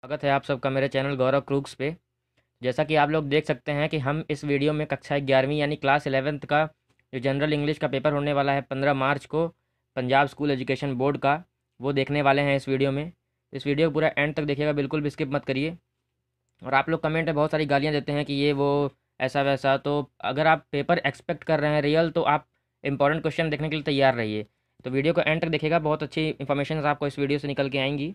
स्वागत है आप सबका मेरे चैनल गौरव क्रूक्स पे जैसा कि आप लोग देख सकते हैं कि हम इस वीडियो में कक्षा ग्यारहवीं यानी क्लास इलेवेंथ का जो जनरल इंग्लिश का पेपर होने वाला है पंद्रह मार्च को पंजाब स्कूल एजुकेशन बोर्ड का वो देखने वाले हैं इस वीडियो में इस वीडियो को पूरा एंड तक देखिएगा बिल्कुल भी स्किप मत करिए और आप लोग कमेंट में बहुत सारी गालियाँ देते हैं कि ये वो ऐसा वैसा तो अगर आप पेपर एक्सपेक्ट कर रहे हैं रियल तो आप इंपॉर्टेंट क्वेश्चन देखने के लिए तैयार रहिए तो वीडियो को एंड तक देखिएगा बहुत अच्छी इन्फॉर्मेशन आपको इस वीडियो से निकल के आएंगी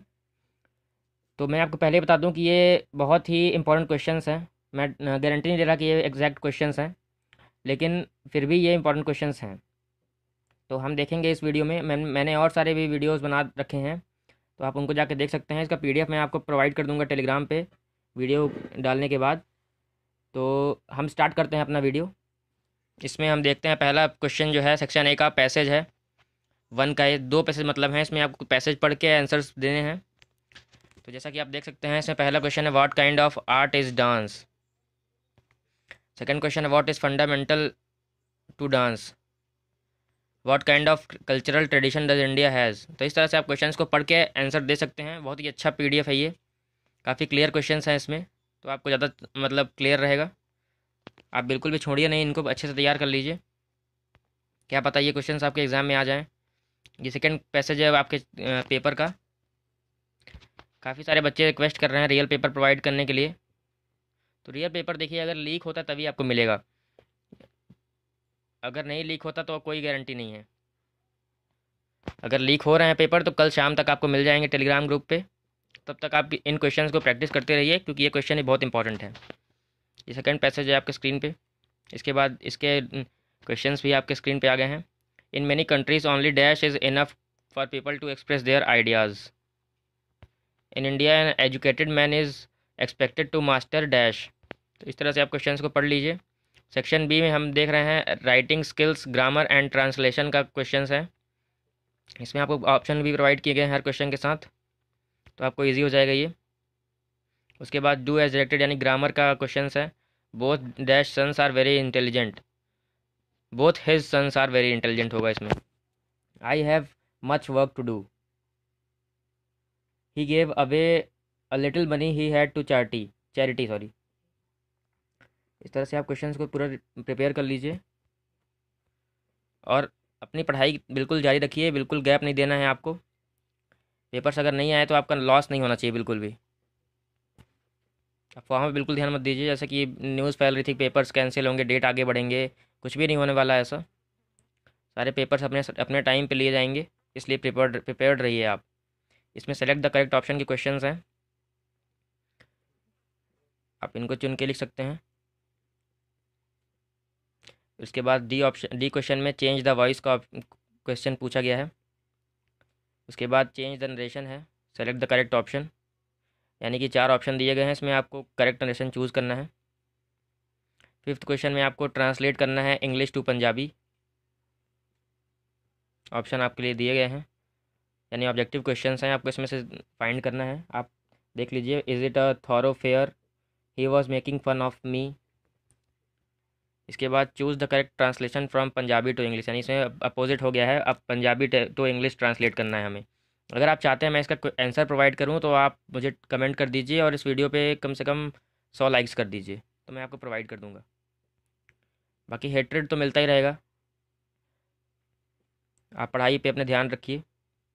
तो मैं आपको पहले बता दूं कि ये बहुत ही इंपॉर्टेंट क्वेश्चन हैं मैं गारंटी नहीं दे रहा कि ये एग्जैक्ट क्वेश्चन हैं लेकिन फिर भी ये इंपॉर्टेंट क्वेश्चन हैं तो हम देखेंगे इस वीडियो में मैं मैंने और सारे भी वीडियोज़ बना रखे हैं तो आप उनको जाके देख सकते हैं इसका पी मैं आपको प्रोवाइड कर दूँगा टेलीग्राम पर वीडियो डालने के बाद तो हम स्टार्ट करते हैं अपना वीडियो इसमें हम देखते हैं पहला क्वेश्चन जो है सेक्शन ए का पैसेज है वन का ये दो पैसेज मतलब हैं इसमें आपको पैसेज पढ़ के आंसर्स देने हैं तो जैसा कि आप देख सकते हैं इसमें पहला क्वेश्चन है what kind of art is dance second question है what is fundamental to dance what kind of cultural tradition does India has तो इस तरह से आप क्वेश्चन को पढ़ के आंसर दे सकते हैं बहुत ही अच्छा पी है ये काफ़ी क्लियर क्वेश्चन हैं इसमें तो आपको ज़्यादा मतलब क्लियर रहेगा आप बिल्कुल भी छोड़िए नहीं इनको अच्छे से तैयार कर लीजिए क्या पता ये क्वेश्चन आपके एग्ज़ाम में आ जाएँ ये सेकेंड पैसेज है आपके पेपर का काफ़ी सारे बच्चे रिक्वेस्ट कर रहे हैं रियल पेपर प्रोवाइड करने के लिए तो रियल पेपर देखिए अगर लीक होता तभी आपको मिलेगा अगर नहीं लीक होता तो कोई गारंटी नहीं है अगर लीक हो रहे हैं पेपर तो कल शाम तक आपको मिल जाएंगे टेलीग्राम ग्रुप पे तब तक आप इन क्वेश्चंस को प्रैक्टिस करते रहिए क्योंकि ये क्वेश्चन ही बहुत इंपॉर्टेंट है ये सेकंड पैसेज है आपके स्क्रीन पे इसके बाद इसके क्वेश्चंस भी आपके स्क्रीन पे आ गए हैं in many countries only dash is enough for people to express their ideas in India an educated man is expected to master dash तो इस तरह से आप क्वेश्चन को पढ़ लीजिए सेक्शन बी में हम देख रहे हैं writing skills grammar and translation का क्वेश्चन है इसमें आपको ऑप्शन भी प्रोवाइड किए गए हैं हर क्वेश्चन के साथ तो आपको ईजी हो जाएगा ये उसके बाद डू एज डायरेक्टेड यानी ग्रामर का क्वेश्चन है both dash sons are very intelligent both his sons are very intelligent होगा इसमें I have much work to do he gave away a little money he had to charity charity sorry इस तरह से आप question को पूरा prepare कर लीजिए और अपनी पढ़ाई बिल्कुल जारी रखिए बिल्कुल गैप नहीं देना है आपको पेपर्स अगर नहीं आए तो आपका लॉस नहीं होना चाहिए बिल्कुल भी फॉर्म पर बिल्कुल ध्यान मत दीजिए जैसे कि न्यूज़ फैल रही थी पेपर्स कैंसिल होंगे डेट आगे बढ़ेंगे कुछ भी नहीं होने वाला ऐसा सारे पेपर्स अपने अपने टाइम पे लिए जाएंगे इसलिए प्रिपेयर प्रिपेयर्ड रहिए आप इसमें सेलेक्ट द करेक्ट ऑप्शन के क्वेश्चन हैं आप इनको चुन के लिख सकते हैं उसके बाद डी ऑप्शन डी क्वेश्चन में चेंज द वॉइस का क्वेश्चन पूछा गया है उसके बाद चेंज द नरेशन है सेलेक्ट द करेक्ट ऑप्शन यानी कि चार ऑप्शन दिए गए हैं इसमें आपको करेक्ट नरेशन चूज़ करना है फिफ्थ क्वेश्चन में आपको ट्रांसलेट करना है इंग्लिश टू पंजाबी ऑप्शन आपके लिए दिए गए हैं यानी ऑब्जेक्टिव क्वेश्चन हैं आपको इसमें से फाइंड करना है आप देख लीजिए is it a thoroughfare he was making fun of me इसके बाद choose the correct translation from Punjabi to English यानी इसमें अपोजिट हो गया है अब पंजाबी टू इंग्लिश ट्रांसलेट करना है हमें अगर आप चाहते हैं मैं इसका आंसर प्रोवाइड करूं तो आप मुझे कमेंट कर दीजिए और इस वीडियो पे कम से कम सौ लाइक्स कर दीजिए तो मैं आपको प्रोवाइड कर दूंगा बाकी हेट्रेड तो मिलता ही रहेगा आप पढ़ाई पे अपने ध्यान रखिए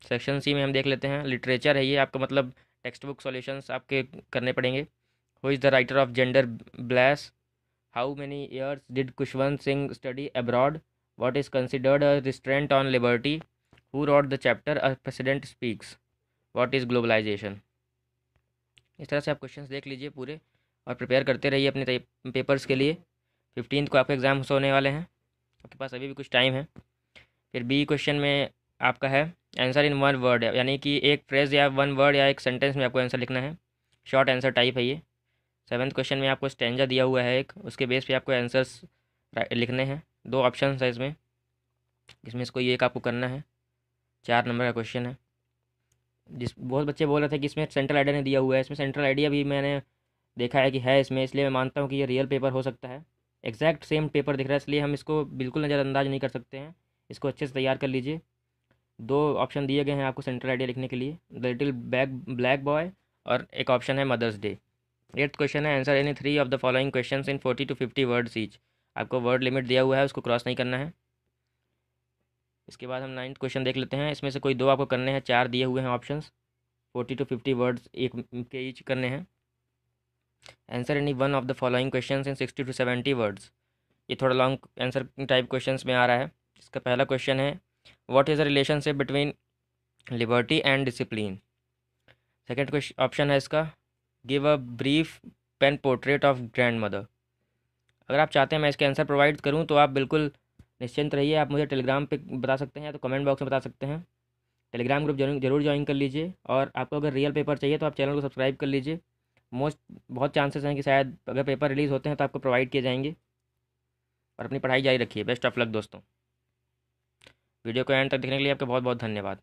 सेक्शन सी में हम देख लेते हैं लिटरेचर है ये आपका मतलब टेक्स्ट बुक सोल्यूशन आपके करने पड़ेंगे who is the writer of gender bless how many years did Kushwant Singh study abroad what is considered a restraint on liberty who wrote the chapter a president speaks what is globalisation इस तरह से आप question देख लीजिए पूरे और prepare करते रहिए अपने पेपर्स के लिए फिफ्टीन को आपके एग्ज़ाम्स होने वाले हैं आपके पास अभी भी कुछ टाइम है फिर बी क्वेश्चन में आपका है आंसर इन वन वर्ड यानी कि एक फ्रेज या वन वर्ड या एक सेंटेंस में आपको आंसर लिखना है शॉर्ट आंसर टाइप है ये सेवन्थ क्वेश्चन में आपको स्टेंजा दिया हुआ है एक उसके बेस पे आपको आंसर्स लिखने हैं दो ऑप्शन है इसमें इसमें इसको ये एक आपको करना है चार नंबर का क्वेश्चन है जिस बहुत बच्चे बोल रहे थे कि इसमें सेंट्रल आइडिया ने दिया हुआ है इसमें सेंट्रल आइडिया भी मैंने देखा है कि है इसमें इसलिए मैं मानता हूँ कि ये रियल पेपर हो सकता है एग्जैक्ट सेम पेपर दिख रहा है इसलिए हम इसको बिल्कुल नज़रअंदाज नहीं कर सकते हैं इसको अच्छे से तैयार कर लीजिए दो ऑप्शन दिए गए हैं आपको सेंट्रल आइडिया लिखने के लिए the little back black boy और एक ऑप्शन है मदर्स डे एट्थ क्वेश्चन है answer any three of the following question in forty to fifty words each आपको वर्ड लिमिट दिया हुआ है उसको क्रॉस नहीं करना है इसके बाद हम नाइन्थ क्वेश्चन देख लेते हैं इसमें से कोई दो आपको करने हैं चार दिए हुए हैं option forty to fifty words एक के ईच करने हैं answer any one of the following question in sixty to seventy words ये थोड़ा लॉन्ग आंसर टाइप क्वेश्चन में आ रहा है इसका पहला क्वेश्चन है what is the relationship between liberty and discipline second question option है इसका give a brief pen portrait of grandmother अगर आप चाहते हैं मैं इसके आंसर प्रोवाइड करूं तो आप बिल्कुल निश्चिंत रहिए आप मुझे टेलीग्राम पे बता सकते हैं या तो कमेंट बॉक्स में बता सकते हैं टेलीग्राम ग्रुप जरूर ज्वाइन कर लीजिए और आपको अगर रियल पेपर चाहिए तो आप चैनल को सब्सक्राइब कर लीजिए मोस्ट बहुत चांसेस हैं कि शायद अगर पेपर रिलीज़ होते हैं तो आपको प्रोवाइड किए जाएंगे और अपनी पढ़ाई जारी रखिए बेस्ट ऑफ लक दोस्तों वीडियो को एंड तक देखने के लिए आपका बहुत बहुत धन्यवाद